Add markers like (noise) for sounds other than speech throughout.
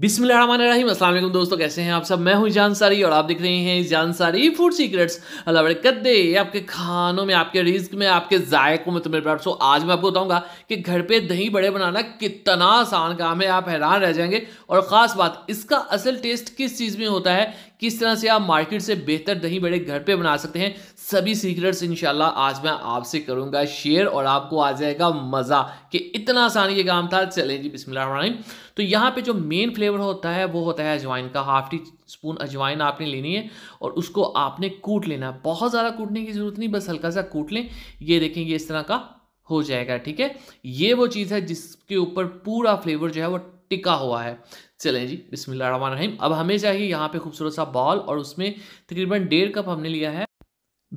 बिस्मिल दोस्तों कैसे हैं आप सब मैं हूं जानसारी और आप देख रहे हैं जानसारी फूड सीक्रेट्स अल्लाह दे आपके खानों में आपके रिस्क में आपके जायकों में तुम्हें प्यार सो आज मैं आपको बताऊंगा कि घर पे दही बड़े बनाना कितना आसान काम है आप हैरान रह जाएंगे और ख़ास बात इसका असल टेस्ट किस चीज़ में होता है किस तरह से आप मार्केट से बेहतर दही बड़े घर पे बना सकते हैं सभी सीक्रेट्स इंशाल्लाह आज मैं आपसे करूंगा शेयर और आपको आ जाएगा मज़ा कि इतना आसान ये काम था चलें जी बिस्मिल्लाम तो यहाँ पे जो मेन फ्लेवर होता है वो होता है अजवाइन का हाफ टी स्पून अजवाइन आपने लेनी है और उसको आपने कूट लेना है बहुत ज़्यादा कूटने की ज़रूरत नहीं बस हल्का सा कूट लें ये देखें ये इस तरह का हो जाएगा ठीक है ये वो चीज़ है जिसके ऊपर पूरा फ्लेवर जो है वो टिका हुआ है चलें जी बिस्मिल्लाह रहीम अब हमें चाहिए यहाँ पे खूबसूरत सा बॉल और उसमें तकरीबन डेढ़ कप हमने लिया है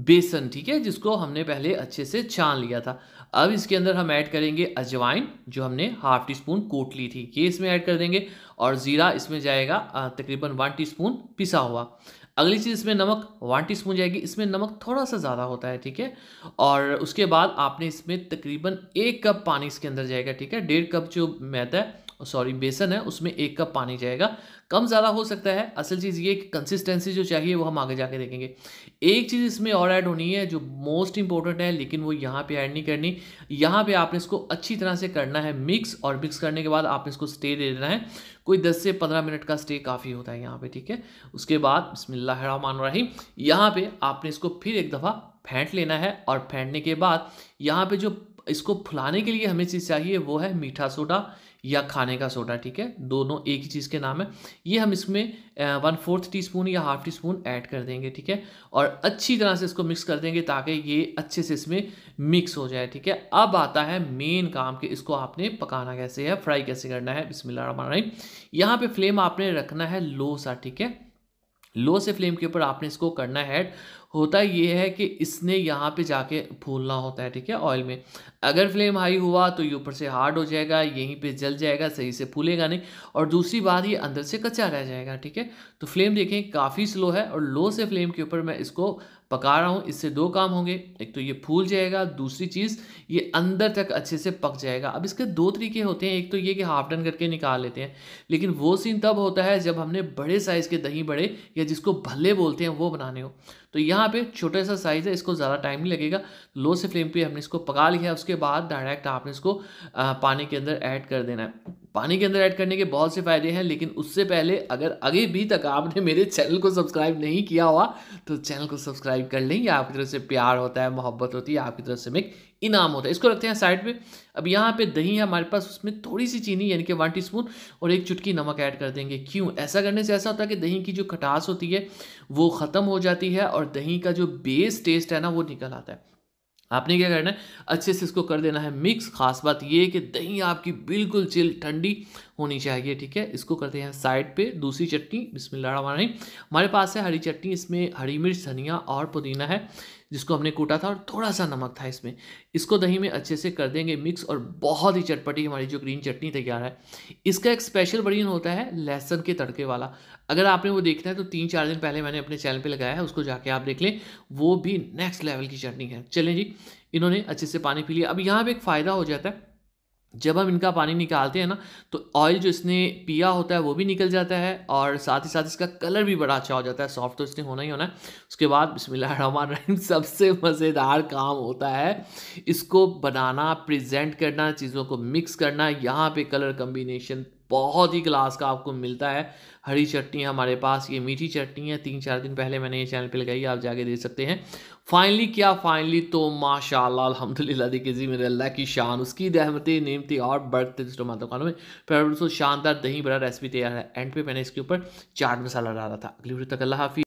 बेसन ठीक है जिसको हमने पहले अच्छे से छान लिया था अब इसके अंदर हम ऐड करेंगे अजवाइन जो हमने हाफ टी स्पून कोट ली थी ये इसमें ऐड कर देंगे और ज़ीरा इसमें जाएगा तकरीबन वन टी स्पून पिसा हुआ अगली चीज़ इसमें नमक वन टी स्पून जाएगी इसमें नमक थोड़ा सा ज़्यादा होता है ठीक है और उसके बाद आपने इसमें तकरीबन एक कप पानी इसके अंदर जाएगा ठीक है डेढ़ कप जो मैदा है सॉरी बेसन है उसमें एक कप पानी जाएगा कम ज़्यादा हो सकता है असल चीज़ ये कि कंसिस्टेंसी जो चाहिए वो हम आगे जाके देखेंगे एक चीज़ इसमें और ऐड होनी है जो मोस्ट इंपॉर्टेंट है लेकिन वो यहाँ पे ऐड नहीं करनी यहाँ पे आपने इसको अच्छी तरह से करना है मिक्स और मिक्स करने के बाद आपने इसको स्टे दे देना है कोई दस से पंद्रह मिनट का स्टे काफ़ी होता है यहाँ पर ठीक है उसके बाद बसमिल्लाम यहाँ पर आपने इसको फिर एक दफ़ा फेंट लेना है और फेंटने के बाद यहाँ पे जो इसको फुलाने के लिए हमें चीज़ चाहिए वो है मीठा सोडा या खाने का सोडा ठीक है दोनों एक ही चीज़ के नाम है ये हम इसमें वन फोर्थ टी स्पून या हाफ टी स्पून ऐड कर देंगे ठीक है और अच्छी तरह से इसको मिक्स कर देंगे ताकि ये अच्छे से इसमें मिक्स हो जाए ठीक है अब आता है मेन काम कि इसको आपने पकाना कैसे है फ्राई कैसे करना है बिस्मिल्लाह यहाँ पे फ्लेम आपने रखना है लो सा ठीक है लो से फ्लेम के ऊपर आपने इसको करना है होता ये है कि इसने यहाँ पे जाके फूलना होता है ठीक है ऑयल में अगर फ्लेम हाई हुआ तो ये ऊपर से हार्ड हो जाएगा यहीं पे जल जाएगा सही से फूलेगा नहीं और दूसरी बात ये अंदर से कच्चा रह जाएगा ठीक है तो फ्लेम देखें काफ़ी स्लो है और लो से फ्लेम के ऊपर मैं इसको पका रहा हूँ इससे दो काम होंगे एक तो ये फूल जाएगा दूसरी चीज़ ये अंदर तक अच्छे से पक जाएगा अब इसके दो तरीके होते हैं एक तो ये कि हाफ डन करके निकाल लेते हैं लेकिन वो सीन तब होता है जब हमने बड़े साइज़ के दही बड़े या जिसको भल्ले बोलते हैं वो बनाने हो तो यहाँ पे छोटा सा साइज़ है इसको ज़्यादा टाइम नहीं लगेगा लो से फ्लेम पे हमने इसको पका लिया उसके बाद डायरेक्ट आपने इसको पानी के अंदर ऐड कर देना है पानी के अंदर ऐड करने के बहुत से फ़ायदे हैं लेकिन उससे पहले अगर अभी भी तक आपने मेरे चैनल को सब्सक्राइब नहीं किया हुआ तो चैनल को सब्सक्राइब कर लें या आपकी तरफ से प्यार होता है मोहब्बत होती है आपकी तरफ से एक इनाम होता है इसको रखते हैं साइड में अब यहाँ पे दही है हमारे पास उसमें थोड़ी सी चीनी यानी कि वन टी और एक चुटकी नमक ऐड कर देंगे क्यों ऐसा करने से ऐसा होता है कि दही की जो खटास होती है वो ख़त्म हो जाती है और दही का जो बेस टेस्ट है ना वो निकल आता है आपने क्या करना है अच्छे से इसको कर देना है मिक्स खास बात ये है कि दही आपकी बिल्कुल चिल ठंडी होनी चाहिए ठीक है इसको करते हैं साइड पे दूसरी चटनी बिस्मिल्लाह हमारे पास है हरी चटनी इसमें हरी मिर्च धनिया और पुदीना है जिसको हमने कूटा था और थोड़ा सा नमक था इसमें इसको दही में अच्छे से कर देंगे मिक्स और बहुत ही चटपटी हमारी जो ग्रीन चटनी तैयार है इसका एक स्पेशल वर्जन होता है लहसुन के तड़के वाला अगर आपने वो देखना है तो तीन चार दिन पहले मैंने अपने चैनल पर लगाया है उसको जाके आप देख लें वो भी नेक्स्ट लेवल की चटनी है चलें जी इन्होंने अच्छे से पानी पी लिया अब यहाँ पर एक फ़ायदा हो जाता है जब हम इनका पानी निकालते हैं ना तो ऑयल जो इसने पिया होता है वो भी निकल जाता है और साथ ही साथ इसका कलर भी बड़ा अच्छा हो जाता है सॉफ्ट तो इसने होना ही होना है उसके बाद बिस्मिल्लाहमान (laughs) सबसे मज़ेदार काम होता है इसको बनाना प्रेजेंट करना चीज़ों को मिक्स करना यहाँ पे कलर कम्बिनेशन बहुत ही क्लास का आपको मिलता है हरी चटनी है हमारे पास ये मीठी चटनी है तीन चार दिन पहले मैंने ये चैनल पे लगाई आप जाके देख सकते हैं फाइनली क्या फाइनली तो माशाल्लाह अल्हम्दुलिल्लाह देखिए जी मेरे अल्लाह की शान उसकी दहमती नीमती और बढ़ते टमाटर खानों में फेवरेट दोस्तों शानदार दही बड़ा रेसिपी तैयार है एंड पे मैंने इसके ऊपर चाट मसाला डाला था अगली वीडियो तक अल्लाह हाफि